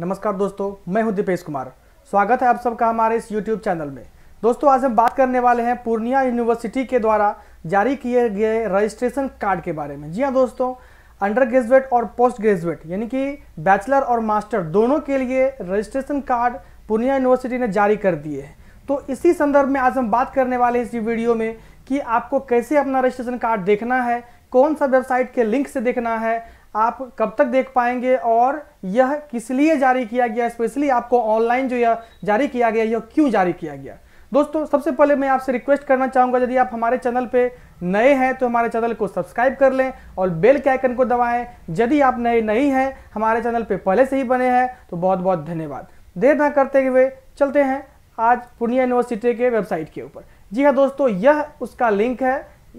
नमस्कार दोस्तों मैं हूं दीपेश कुमार स्वागत है आप सबका हमारे इस यूट्यूब चैनल में दोस्तों आज हम बात करने वाले हैं पूर्णिया यूनिवर्सिटी के द्वारा जारी किए गए रजिस्ट्रेशन कार्ड के बारे में जी हाँ दोस्तों अंडर ग्रेजुएट और पोस्ट ग्रेजुएट यानी कि बैचलर और मास्टर दोनों के लिए रजिस्ट्रेशन कार्ड पूर्णिया यूनिवर्सिटी ने जारी कर दिए हैं तो इसी संदर्भ में आज हम बात करने वाले हैं इस वीडियो में कि आपको कैसे अपना रजिस्ट्रेशन कार्ड देखना है कौन सा वेबसाइट के लिंक से देखना है आप कब तक देख पाएंगे और यह किस लिए जारी किया गया स्पेशली आपको ऑनलाइन जो यह जारी किया गया यह क्यों जारी किया गया दोस्तों सबसे पहले मैं आपसे रिक्वेस्ट करना चाहूँगा यदि आप हमारे चैनल पे नए हैं तो हमारे चैनल को सब्सक्राइब कर लें और बेल के आइकन को दबाएं यदि आप नए नहीं हैं हमारे चैनल पे पहले से ही बने हैं तो बहुत बहुत धन्यवाद देर ना करते हुए चलते हैं आज पूर्णिया यूनिवर्सिटी के वेबसाइट के ऊपर जी हाँ दोस्तों यह उसका लिंक है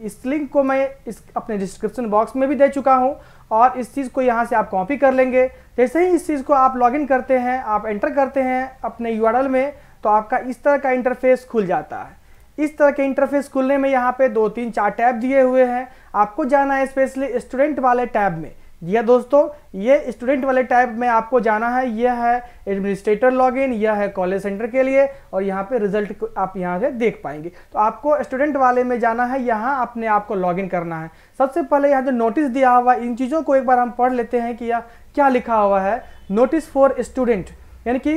इस लिंक को मैं इस अपने डिस्क्रिप्शन बॉक्स में भी दे चुका हूँ और इस चीज़ को यहाँ से आप कॉपी कर लेंगे जैसे ही इस चीज़ को आप लॉगिन करते हैं आप एंटर करते हैं अपने यू में तो आपका इस तरह का इंटरफेस खुल जाता है इस तरह के इंटरफेस खुलने में यहाँ पे दो तीन चार टैब दिए हुए हैं आपको जाना है स्पेशली स्टूडेंट वाले टैब में यह दोस्तों ये स्टूडेंट वाले टाइप में आपको जाना है यह है एडमिनिस्ट्रेटर लॉगिन यह है कॉलेज सेंटर के लिए और यहाँ पे रिजल्ट आप यहाँ से देख पाएंगे तो आपको स्टूडेंट वाले में जाना है यहाँ अपने आप को लॉगिन करना है सबसे पहले यहाँ जो नोटिस दिया हुआ इन चीज़ों को एक बार हम पढ़ लेते हैं कि यह क्या लिखा हुआ है नोटिस फॉर स्टूडेंट यानी कि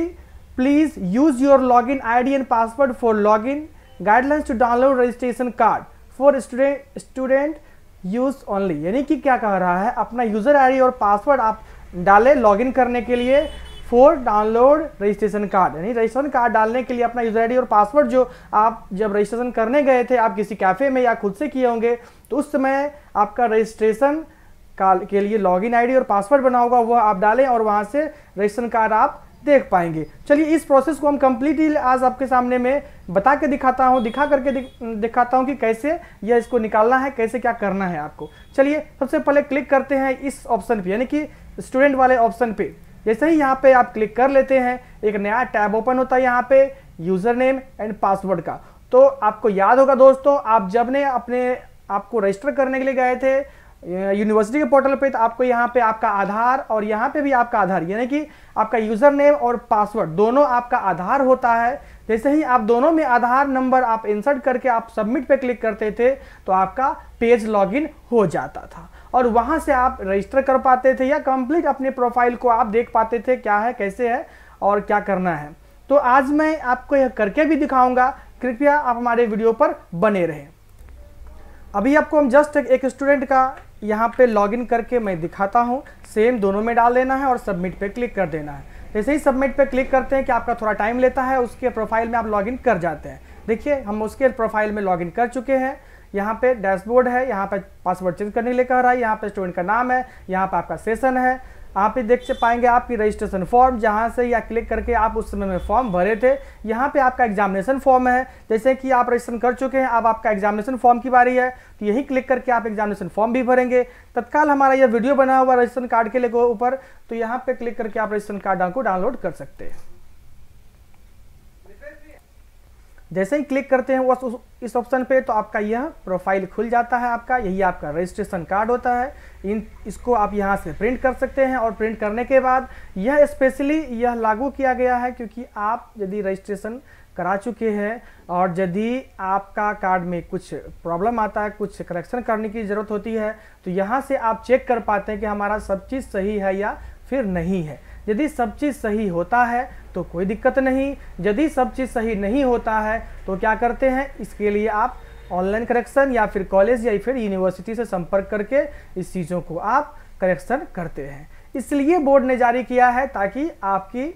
please use your login ID and password for log in guidelines to download registration card for student student use only यानी कि क्या कह रहा है अपना यूज़र आई और पासवर्ड आप डालें लॉगिन करने के लिए फॉर डाउनलोड रजिस्ट्रेशन कार्ड यानी रजिस्ट्रेशन कार्ड डालने के लिए अपना यूज़र आई और पासवर्ड जो आप जब रजिस्ट्रेशन करने गए थे आप किसी कैफ़े में या खुद से किए होंगे तो उस समय आपका रजिस्ट्रेशन के लिए लॉगिन आईडी और पासवर्ड बना होगा वह आप डालें और वहाँ से रजिस्ट्रेशन कार्ड आप देख पाएंगे चलिए इस प्रोसेस को हम कम्प्लीटली आज आपके सामने में बता के दिखाता हूँ दिखा करके दिख, दिखाता हूँ कि कैसे यह इसको निकालना है कैसे क्या करना है आपको चलिए सबसे पहले क्लिक करते हैं इस ऑप्शन पे यानी कि स्टूडेंट वाले ऑप्शन पे जैसे ही यहाँ पे आप क्लिक कर लेते हैं एक नया टैब ओपन होता है यहाँ पे यूज़र नेम एंड पासवर्ड का तो आपको याद होगा दोस्तों आप जब ने अपने आपको रजिस्टर करने के लिए गए थे यूनिवर्सिटी के पोर्टल पे तो आपको यहाँ पे आपका आधार और यहाँ पे भी आपका आधार यानी कि आपका यूज़र नेम और पासवर्ड दोनों आपका आधार होता है जैसे ही आप दोनों में आधार नंबर आप इंसर्ट करके आप सबमिट पे क्लिक करते थे तो आपका पेज लॉगिन हो जाता था और वहाँ से आप रजिस्टर कर पाते थे या कंप्लीट अपने प्रोफाइल को आप देख पाते थे क्या है कैसे है और क्या करना है तो आज मैं आपको यह करके भी दिखाऊंगा कृपया आप हमारे वीडियो पर बने रहें अभी आपको हम जस्ट एक स्टूडेंट का यहाँ पे लॉगिन करके मैं दिखाता हूँ सेम दोनों में डाल देना है और सबमिट पे क्लिक कर देना है जैसे ही सबमिट पे क्लिक करते हैं कि आपका थोड़ा टाइम लेता है उसके प्रोफाइल में आप लॉगिन कर जाते हैं देखिए हम उसके प्रोफाइल में लॉगिन कर चुके हैं यहाँ पे डैशबोर्ड है यहाँ पे पासवर्ड चेंज करने के लिए कह रहा है यहाँ पे स्टूडेंट का नाम है यहाँ पे आपका सेशन है आप ही देख से पाएंगे आपकी रजिस्ट्रेशन फॉर्म जहाँ से या क्लिक करके आप उस समय में फॉर्म भरे थे यहाँ पे आपका एग्जामिनेशन फॉर्म है जैसे कि आप रजिस्ट्रेशन कर चुके हैं अब आपका एग्जामिनेशन फॉर्म की बारी है तो यही क्लिक करके आप एग्जामिनेशन फॉर्म भी भरेंगे तत्काल हमारा यह वीडियो बना हुआ रजिस्ट्रेशन कार्ड के लिए ऊपर तो यहाँ पर क्लिक करके आप रजिस्ट्रेशन कार्ड को डाउनलोड कर सकते हैं जैसे ही क्लिक करते हैं उस, उस इस ऑप्शन पे तो आपका यह प्रोफाइल खुल जाता है आपका यही आपका रजिस्ट्रेशन कार्ड होता है इन इसको आप यहाँ से प्रिंट कर सकते हैं और प्रिंट करने के बाद यह स्पेशली यह लागू किया गया है क्योंकि आप यदि रजिस्ट्रेशन करा चुके हैं और यदि आपका कार्ड में कुछ प्रॉब्लम आता है कुछ करेक्शन करने की ज़रूरत होती है तो यहाँ से आप चेक कर पाते हैं कि हमारा सब चीज़ सही है या फिर नहीं है यदि सब चीज़ सही होता है तो कोई दिक्कत नहीं यदि सब चीज़ सही नहीं होता है तो क्या करते हैं इसके लिए आप ऑनलाइन करेक्शन या फिर कॉलेज या फिर यूनिवर्सिटी से संपर्क करके इस चीज़ों को आप करेक्शन करते हैं इसलिए बोर्ड ने जारी किया है ताकि आपकी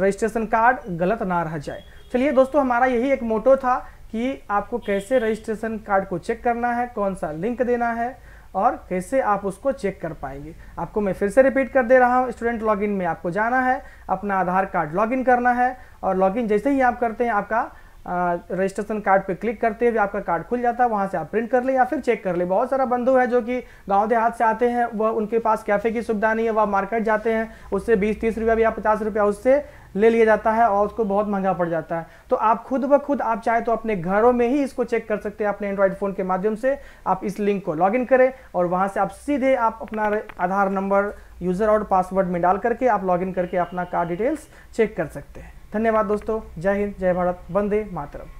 रजिस्ट्रेशन कार्ड गलत ना रह जाए चलिए दोस्तों हमारा यही एक मोटो था कि आपको कैसे रजिस्ट्रेशन कार्ड को चेक करना है कौन सा लिंक देना है और कैसे आप उसको चेक कर पाएंगे आपको मैं फिर से रिपीट कर दे रहा हूँ स्टूडेंट लॉगिन में आपको जाना है अपना आधार कार्ड लॉगिन करना है और लॉगिन जैसे ही आप करते हैं आपका रजिस्ट्रेशन कार्ड पे क्लिक करते हुए आपका कार्ड खुल जाता है वहाँ से आप प्रिंट कर ले या फिर चेक कर ले बहुत सारा बंधु है जो कि गांव देहात से आते हैं वह उनके पास कैफ़े की सुविधा नहीं है वह मार्केट जाते हैं उससे बीस तीस रुपया या पचास रुपया उससे ले लिया जाता है और उसको बहुत महंगा पड़ जाता है तो आप खुद ब खुद आप चाहे तो अपने घरों में ही इसको चेक कर सकते हैं अपने एंड्रॉयड फ़ोन के माध्यम से आप इस लिंक को लॉगिन करें और वहाँ से आप सीधे आप अपना आधार नंबर यूज़र और पासवर्ड में डाल करके आप लॉगिन करके अपना कार डिटेल्स चेक कर सकते हैं धन्यवाद दोस्तों जय हिंद जय भारत वंदे मातरम